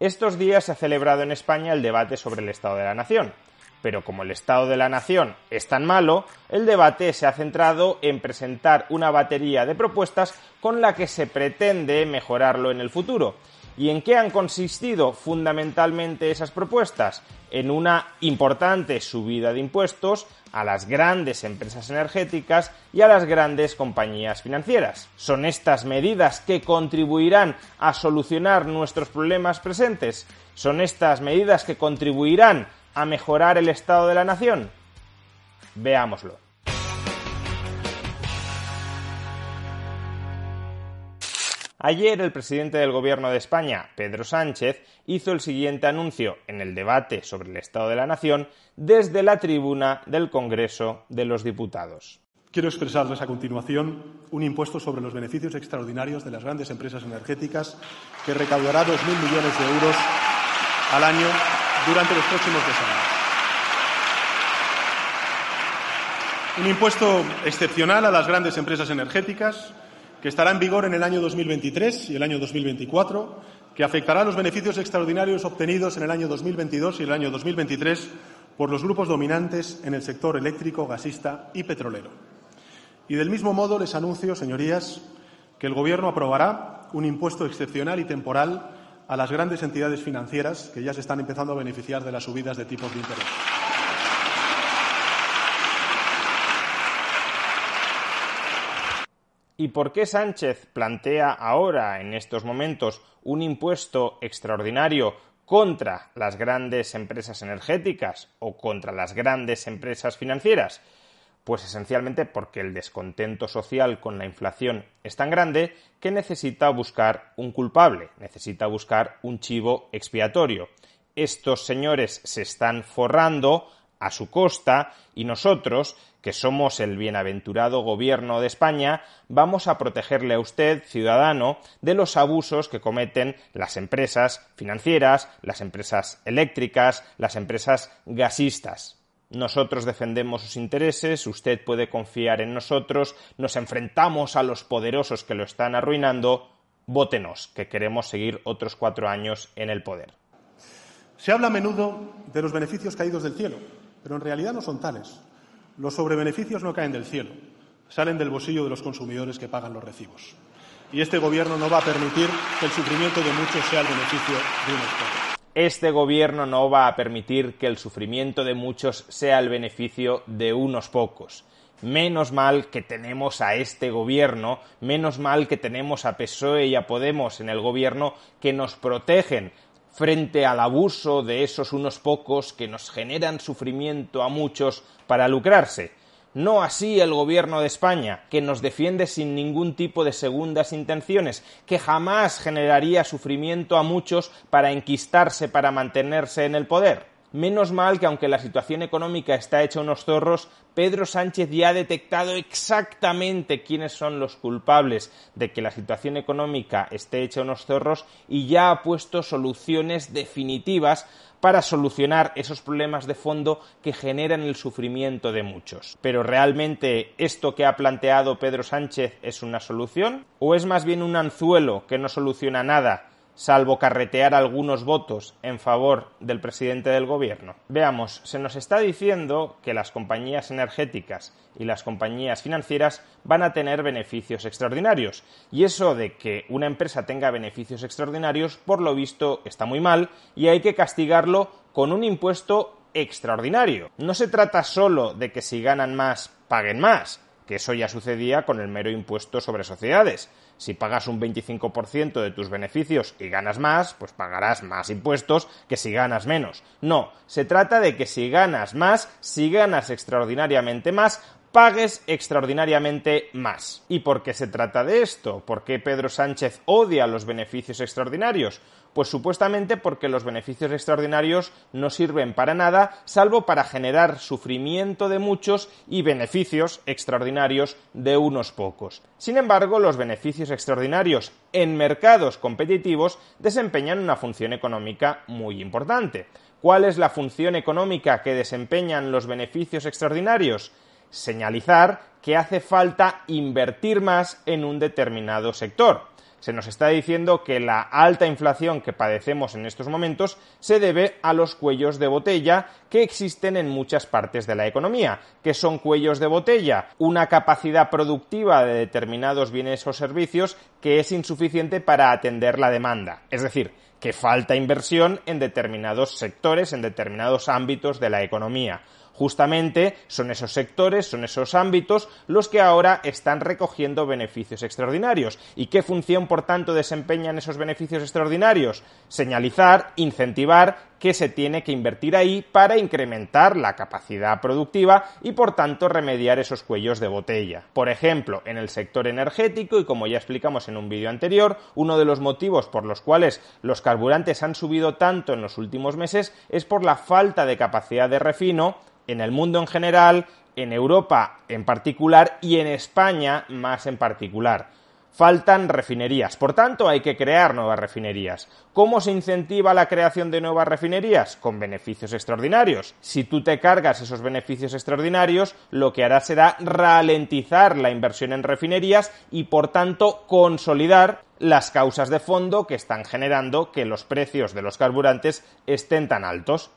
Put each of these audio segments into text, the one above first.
Estos días se ha celebrado en España el debate sobre el Estado de la Nación. Pero como el Estado de la Nación es tan malo, el debate se ha centrado en presentar una batería de propuestas con la que se pretende mejorarlo en el futuro. ¿Y en qué han consistido fundamentalmente esas propuestas? En una importante subida de impuestos a las grandes empresas energéticas y a las grandes compañías financieras. ¿Son estas medidas que contribuirán a solucionar nuestros problemas presentes? ¿Son estas medidas que contribuirán a mejorar el estado de la nación? Veámoslo. Ayer el presidente del Gobierno de España, Pedro Sánchez, hizo el siguiente anuncio en el debate sobre el Estado de la Nación desde la tribuna del Congreso de los Diputados. Quiero expresarles a continuación un impuesto sobre los beneficios extraordinarios de las grandes empresas energéticas que recaudará 2.000 millones de euros al año durante los próximos dos años. Un impuesto excepcional a las grandes empresas energéticas que estará en vigor en el año 2023 y el año 2024, que afectará a los beneficios extraordinarios obtenidos en el año 2022 y el año 2023 por los grupos dominantes en el sector eléctrico, gasista y petrolero. Y del mismo modo les anuncio, señorías, que el Gobierno aprobará un impuesto excepcional y temporal a las grandes entidades financieras que ya se están empezando a beneficiar de las subidas de tipos de interés. ¿Y por qué Sánchez plantea ahora, en estos momentos, un impuesto extraordinario contra las grandes empresas energéticas o contra las grandes empresas financieras? Pues esencialmente porque el descontento social con la inflación es tan grande que necesita buscar un culpable, necesita buscar un chivo expiatorio. Estos señores se están forrando a su costa y nosotros que somos el bienaventurado gobierno de España, vamos a protegerle a usted, ciudadano, de los abusos que cometen las empresas financieras, las empresas eléctricas, las empresas gasistas. Nosotros defendemos sus intereses, usted puede confiar en nosotros, nos enfrentamos a los poderosos que lo están arruinando, vótenos, que queremos seguir otros cuatro años en el poder. Se habla a menudo de los beneficios caídos del cielo, pero en realidad no son tales. Los sobrebeneficios no caen del cielo, salen del bolsillo de los consumidores que pagan los recibos. Y este Gobierno no va a permitir que el sufrimiento de muchos sea el beneficio de unos pocos. Este Gobierno no va a permitir que el sufrimiento de muchos sea el beneficio de unos pocos. Menos mal que tenemos a este gobierno, menos mal que tenemos a PSOE y a Podemos en el gobierno que nos protegen frente al abuso de esos unos pocos que nos generan sufrimiento a muchos para lucrarse. No así el gobierno de España, que nos defiende sin ningún tipo de segundas intenciones, que jamás generaría sufrimiento a muchos para enquistarse, para mantenerse en el poder. Menos mal que aunque la situación económica está hecha unos zorros, Pedro Sánchez ya ha detectado exactamente quiénes son los culpables de que la situación económica esté hecha unos zorros y ya ha puesto soluciones definitivas para solucionar esos problemas de fondo que generan el sufrimiento de muchos. Pero ¿realmente esto que ha planteado Pedro Sánchez es una solución? ¿O es más bien un anzuelo que no soluciona nada salvo carretear algunos votos en favor del presidente del gobierno. Veamos, se nos está diciendo que las compañías energéticas y las compañías financieras van a tener beneficios extraordinarios. Y eso de que una empresa tenga beneficios extraordinarios, por lo visto, está muy mal y hay que castigarlo con un impuesto extraordinario. No se trata solo de que si ganan más, paguen más que eso ya sucedía con el mero impuesto sobre sociedades. Si pagas un 25% de tus beneficios y ganas más, pues pagarás más impuestos que si ganas menos. No, se trata de que si ganas más, si ganas extraordinariamente más, pagues extraordinariamente más. ¿Y por qué se trata de esto? ¿Por qué Pedro Sánchez odia los beneficios extraordinarios? Pues supuestamente porque los beneficios extraordinarios no sirven para nada, salvo para generar sufrimiento de muchos y beneficios extraordinarios de unos pocos. Sin embargo, los beneficios extraordinarios en mercados competitivos desempeñan una función económica muy importante. ¿Cuál es la función económica que desempeñan los beneficios extraordinarios? señalizar que hace falta invertir más en un determinado sector. Se nos está diciendo que la alta inflación que padecemos en estos momentos se debe a los cuellos de botella que existen en muchas partes de la economía. que son cuellos de botella? Una capacidad productiva de determinados bienes o servicios que es insuficiente para atender la demanda. Es decir, que falta inversión en determinados sectores, en determinados ámbitos de la economía. Justamente son esos sectores, son esos ámbitos los que ahora están recogiendo beneficios extraordinarios. ¿Y qué función, por tanto, desempeñan esos beneficios extraordinarios? Señalizar, incentivar, que se tiene que invertir ahí para incrementar la capacidad productiva y por tanto remediar esos cuellos de botella. Por ejemplo, en el sector energético, y como ya explicamos en un vídeo anterior, uno de los motivos por los cuales los carburantes han subido tanto en los últimos meses es por la falta de capacidad de refino en el mundo en general, en Europa en particular y en España más en particular faltan refinerías. Por tanto, hay que crear nuevas refinerías. ¿Cómo se incentiva la creación de nuevas refinerías? Con beneficios extraordinarios. Si tú te cargas esos beneficios extraordinarios, lo que hará será ralentizar la inversión en refinerías y, por tanto, consolidar las causas de fondo que están generando que los precios de los carburantes estén tan altos.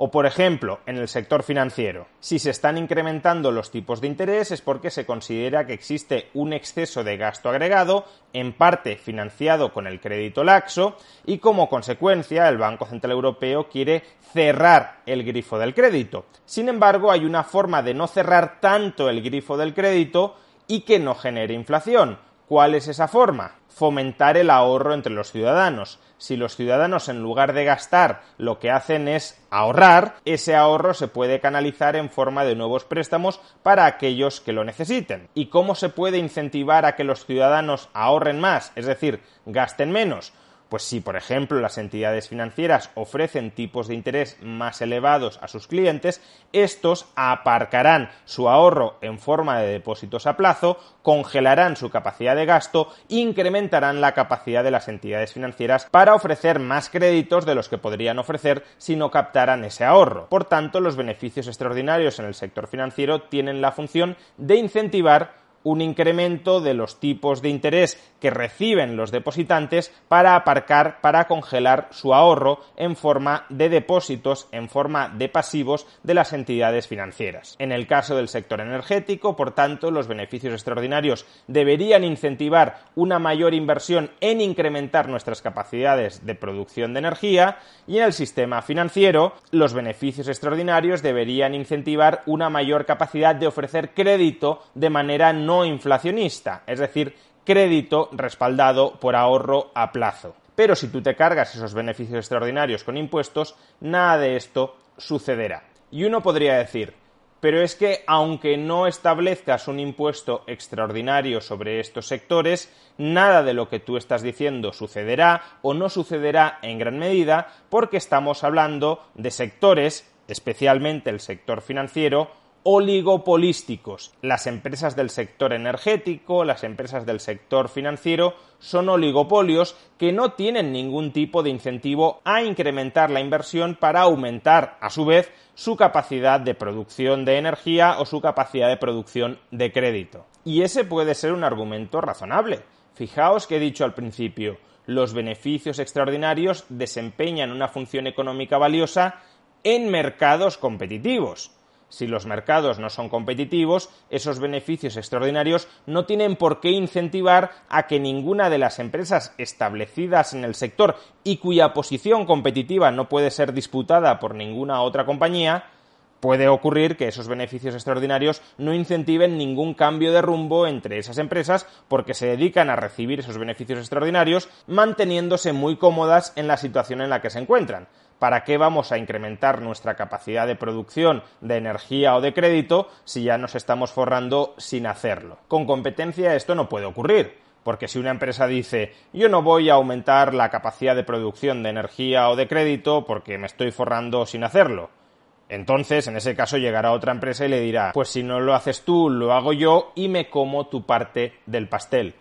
O, por ejemplo, en el sector financiero. Si se están incrementando los tipos de interés es porque se considera que existe un exceso de gasto agregado, en parte financiado con el crédito laxo, y como consecuencia el Banco Central Europeo quiere cerrar el grifo del crédito. Sin embargo, hay una forma de no cerrar tanto el grifo del crédito y que no genere inflación. ¿Cuál es esa forma? fomentar el ahorro entre los ciudadanos. Si los ciudadanos en lugar de gastar lo que hacen es ahorrar, ese ahorro se puede canalizar en forma de nuevos préstamos para aquellos que lo necesiten. ¿Y cómo se puede incentivar a que los ciudadanos ahorren más, es decir, gasten menos? Pues si, por ejemplo, las entidades financieras ofrecen tipos de interés más elevados a sus clientes, estos aparcarán su ahorro en forma de depósitos a plazo, congelarán su capacidad de gasto, incrementarán la capacidad de las entidades financieras para ofrecer más créditos de los que podrían ofrecer si no captaran ese ahorro. Por tanto, los beneficios extraordinarios en el sector financiero tienen la función de incentivar un incremento de los tipos de interés que reciben los depositantes para aparcar, para congelar su ahorro en forma de depósitos, en forma de pasivos de las entidades financieras. En el caso del sector energético, por tanto, los beneficios extraordinarios deberían incentivar una mayor inversión en incrementar nuestras capacidades de producción de energía y en el sistema financiero, los beneficios extraordinarios deberían incentivar una mayor capacidad de ofrecer crédito de manera no no inflacionista, es decir, crédito respaldado por ahorro a plazo. Pero si tú te cargas esos beneficios extraordinarios con impuestos, nada de esto sucederá. Y uno podría decir, pero es que aunque no establezcas un impuesto extraordinario sobre estos sectores, nada de lo que tú estás diciendo sucederá o no sucederá en gran medida porque estamos hablando de sectores, especialmente el sector financiero, oligopolísticos. Las empresas del sector energético, las empresas del sector financiero, son oligopolios que no tienen ningún tipo de incentivo a incrementar la inversión para aumentar, a su vez, su capacidad de producción de energía o su capacidad de producción de crédito. Y ese puede ser un argumento razonable. Fijaos que he dicho al principio, los beneficios extraordinarios desempeñan una función económica valiosa en mercados competitivos. Si los mercados no son competitivos, esos beneficios extraordinarios no tienen por qué incentivar a que ninguna de las empresas establecidas en el sector y cuya posición competitiva no puede ser disputada por ninguna otra compañía, puede ocurrir que esos beneficios extraordinarios no incentiven ningún cambio de rumbo entre esas empresas porque se dedican a recibir esos beneficios extraordinarios manteniéndose muy cómodas en la situación en la que se encuentran. ¿Para qué vamos a incrementar nuestra capacidad de producción de energía o de crédito si ya nos estamos forrando sin hacerlo? Con competencia esto no puede ocurrir. Porque si una empresa dice yo no voy a aumentar la capacidad de producción de energía o de crédito porque me estoy forrando sin hacerlo, entonces en ese caso llegará otra empresa y le dirá pues si no lo haces tú, lo hago yo y me como tu parte del pastel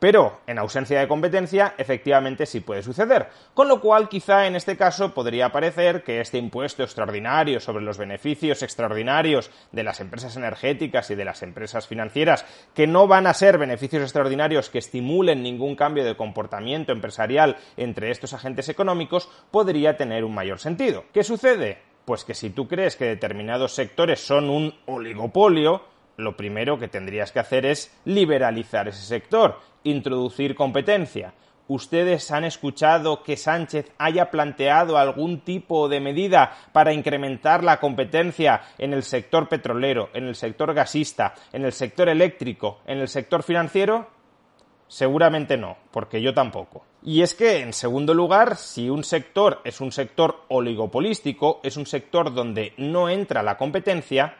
pero en ausencia de competencia efectivamente sí puede suceder, con lo cual quizá en este caso podría parecer que este impuesto extraordinario sobre los beneficios extraordinarios de las empresas energéticas y de las empresas financieras, que no van a ser beneficios extraordinarios que estimulen ningún cambio de comportamiento empresarial entre estos agentes económicos, podría tener un mayor sentido. ¿Qué sucede? Pues que si tú crees que determinados sectores son un oligopolio, lo primero que tendrías que hacer es liberalizar ese sector introducir competencia. ¿Ustedes han escuchado que Sánchez haya planteado algún tipo de medida para incrementar la competencia en el sector petrolero, en el sector gasista, en el sector eléctrico, en el sector financiero? Seguramente no, porque yo tampoco. Y es que, en segundo lugar, si un sector es un sector oligopolístico, es un sector donde no entra la competencia,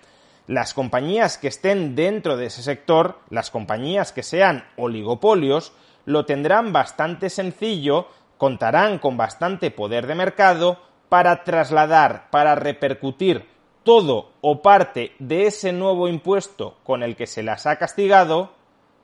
las compañías que estén dentro de ese sector, las compañías que sean oligopolios, lo tendrán bastante sencillo, contarán con bastante poder de mercado para trasladar, para repercutir todo o parte de ese nuevo impuesto con el que se las ha castigado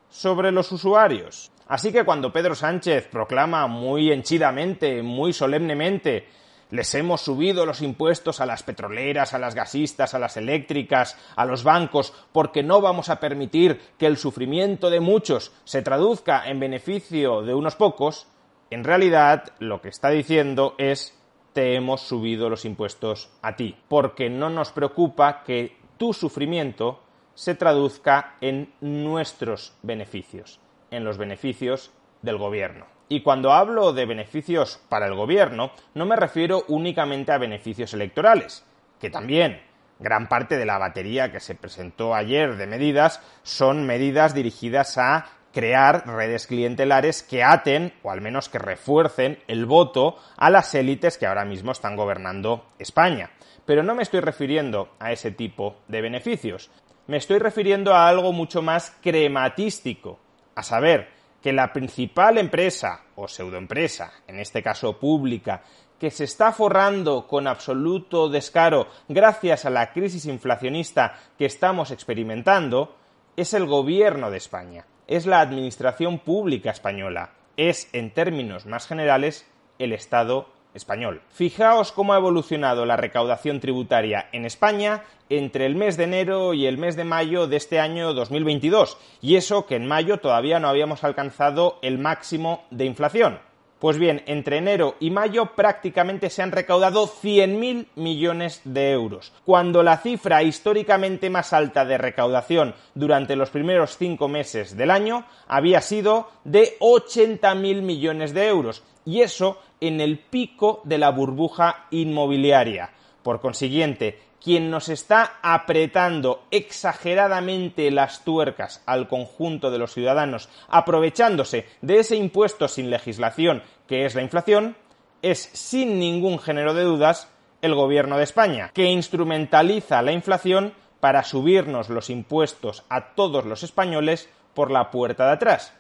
sobre los usuarios. Así que cuando Pedro Sánchez proclama muy henchidamente, muy solemnemente, les hemos subido los impuestos a las petroleras, a las gasistas, a las eléctricas, a los bancos, porque no vamos a permitir que el sufrimiento de muchos se traduzca en beneficio de unos pocos. En realidad, lo que está diciendo es te hemos subido los impuestos a ti, porque no nos preocupa que tu sufrimiento se traduzca en nuestros beneficios, en los beneficios del gobierno. Y cuando hablo de beneficios para el gobierno, no me refiero únicamente a beneficios electorales, que también gran parte de la batería que se presentó ayer de medidas son medidas dirigidas a crear redes clientelares que aten o al menos que refuercen el voto a las élites que ahora mismo están gobernando España. Pero no me estoy refiriendo a ese tipo de beneficios. Me estoy refiriendo a algo mucho más crematístico, a saber, que la principal empresa o pseudoempresa, en este caso pública, que se está forrando con absoluto descaro gracias a la crisis inflacionista que estamos experimentando, es el gobierno de España, es la administración pública española, es, en términos más generales, el Estado español. Fijaos cómo ha evolucionado la recaudación tributaria en España entre el mes de enero y el mes de mayo de este año 2022, y eso que en mayo todavía no habíamos alcanzado el máximo de inflación. Pues bien, entre enero y mayo prácticamente se han recaudado 100.000 millones de euros, cuando la cifra históricamente más alta de recaudación durante los primeros cinco meses del año había sido de 80.000 millones de euros, y eso en el pico de la burbuja inmobiliaria. Por consiguiente, quien nos está apretando exageradamente las tuercas al conjunto de los ciudadanos, aprovechándose de ese impuesto sin legislación que es la inflación, es sin ningún género de dudas el Gobierno de España, que instrumentaliza la inflación para subirnos los impuestos a todos los españoles por la puerta de atrás.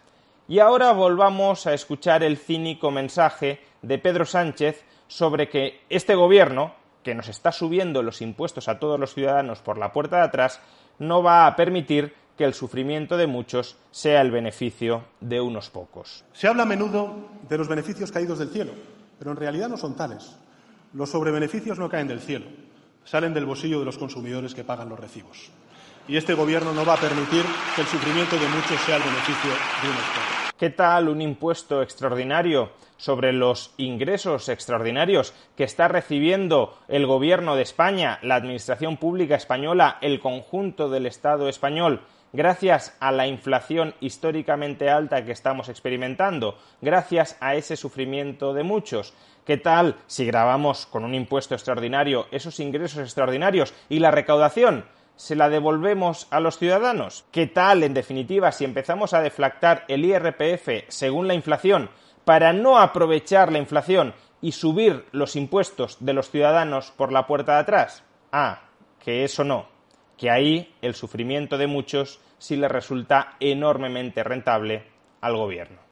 Y ahora volvamos a escuchar el cínico mensaje de Pedro Sánchez sobre que este gobierno, que nos está subiendo los impuestos a todos los ciudadanos por la puerta de atrás, no va a permitir que el sufrimiento de muchos sea el beneficio de unos pocos. Se habla a menudo de los beneficios caídos del cielo, pero en realidad no son tales. Los sobrebeneficios no caen del cielo, salen del bolsillo de los consumidores que pagan los recibos. Y este Gobierno no va a permitir que el sufrimiento de muchos sea el beneficio de unos pocos. ¿Qué tal un impuesto extraordinario sobre los ingresos extraordinarios que está recibiendo el Gobierno de España, la Administración Pública Española, el conjunto del Estado español? gracias a la inflación históricamente alta que estamos experimentando, gracias a ese sufrimiento de muchos. ¿Qué tal si grabamos con un impuesto extraordinario esos ingresos extraordinarios y la recaudación? se la devolvemos a los ciudadanos? ¿Qué tal, en definitiva, si empezamos a deflactar el IRPF según la inflación para no aprovechar la inflación y subir los impuestos de los ciudadanos por la puerta de atrás? Ah, que eso no, que ahí el sufrimiento de muchos sí le resulta enormemente rentable al gobierno.